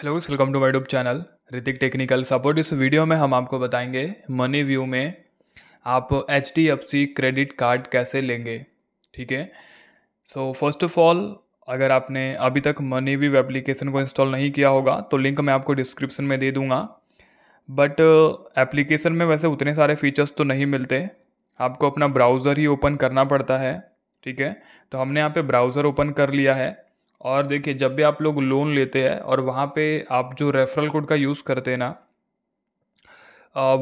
hello welcome to my tube channel Hrithik technical support इस video में हम आपको बताएंगे मनी व्यू में आप H D F C credit card कैसे लेंगे ठीक है सो फर्स्ट ऑफ ऑल अगर आपने अभी तक मनी व्यू एप्लीकेशन को इंस्टॉल नहीं किया होगा तो लिंक मैं आपको डिस्क्रिप्शन में दे दूँगा बट एप्लीकेशन में वैसे उतने सारे फीचर्स तो नहीं मिलते आपको अपना ब्राउज़र ही ओपन करना पड़ता है ठीक है तो हमने यहाँ पे ब्राउज़र ओपन कर लिया है और देखिए जब भी आप लोग लोन लेते हैं और वहाँ पे आप जो रेफरल कोड का यूज़ करते हैं ना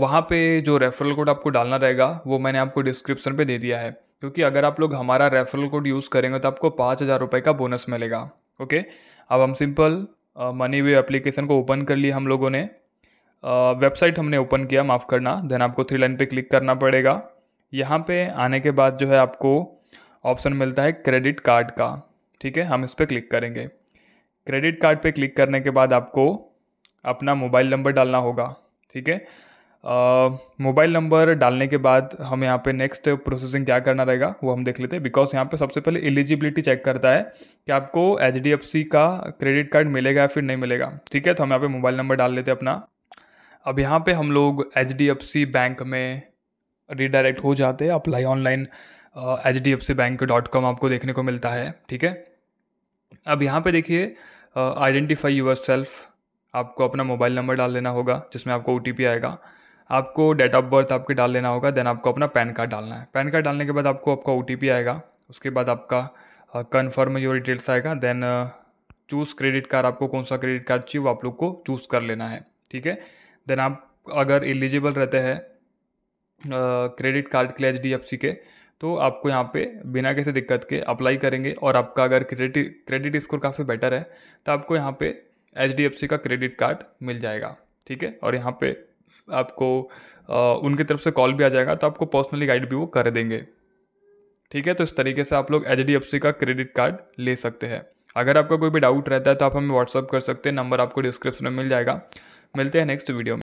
वहाँ पे जो रेफरल कोड आपको डालना रहेगा वो मैंने आपको डिस्क्रिप्शन पे दे दिया है क्योंकि अगर आप लोग हमारा रेफरल कोड यूज़ करेंगे तो आपको पाँच हज़ार रुपये का बोनस मिलेगा ओके अब हम सिंपल मनी वे एप्लीकेशन को ओपन कर लिया हम लोगों ने वेबसाइट हमने ओपन किया माफ़ करना देन आपको थ्री लाइन पे क्लिक करना पड़ेगा यहाँ पे आने के बाद जो है आपको ऑप्शन मिलता है क्रेडिट कार्ड का ठीक है हम इस पर क्लिक करेंगे क्रेडिट कार्ड पे क्लिक करने के बाद आपको अपना मोबाइल नंबर डालना होगा ठीक है मोबाइल नंबर डालने के बाद हम यहाँ पे नेक्स्ट प्रोसेसिंग क्या करना रहेगा वो हम देख लेते हैं बिकॉज यहाँ पे सबसे पहले एलिजिबिलिटी चेक करता है कि आपको एच का क्रेडिट कार्ड मिलेगा या फिर नहीं मिलेगा ठीक है तो हम यहाँ पे मोबाइल नंबर डाल लेते हैं अपना अब यहाँ पे हम लोग एच बैंक में रिडायरेक्ट हो जाते हैं apply online H D F C bank dot com आपको देखने को मिलता है ठीक है अब यहाँ पे देखिए आइडेंटिफाई यूर सेल्फ आपको अपना मोबाइल नंबर डाल लेना होगा जिसमें आपको ओ आएगा आपको डेट ऑफ बर्थ आपके डाल लेना होगा देन आपको अपना पैन कार्ड डालना है पैन कार्ड डालने के बाद आपको आपका ओ आएगा उसके बाद आपका कन्फर्म योर डिटेल्स आएगा देन चूज़ क्रेडिट कार्ड आपको कौन सा क्रेडिट कार्ड चाहिए वो आप लोग को चूज़ कर लेना है ठीक है देन आप अगर एलिजिबल रहते हैं क्रेडिट कार्ड के लिए एच डी एफ सी के तो आपको यहाँ पे बिना किसी दिक्कत के अप्लाई करेंगे और आपका अगर क्रेडिट क्रेडिट स्कोर काफ़ी बेटर है तो आपको यहाँ पे एच का क्रेडिट कार्ड मिल जाएगा ठीक है और यहाँ पे आपको आ, उनकी तरफ से कॉल भी आ जाएगा तो आपको पर्सनली गाइड भी वो कर देंगे ठीक है तो इस तरीके से आप लोग एच का क्रेडिट कार्ड ले सकते हैं अगर आपका कोई भी डाउट रहता है तो आप हमें व्हाट्सअप कर सकते हैं नंबर आपको डिस्क्रिप्शन में मिल जाएगा मिलते हैं नेक्स्ट वीडियो में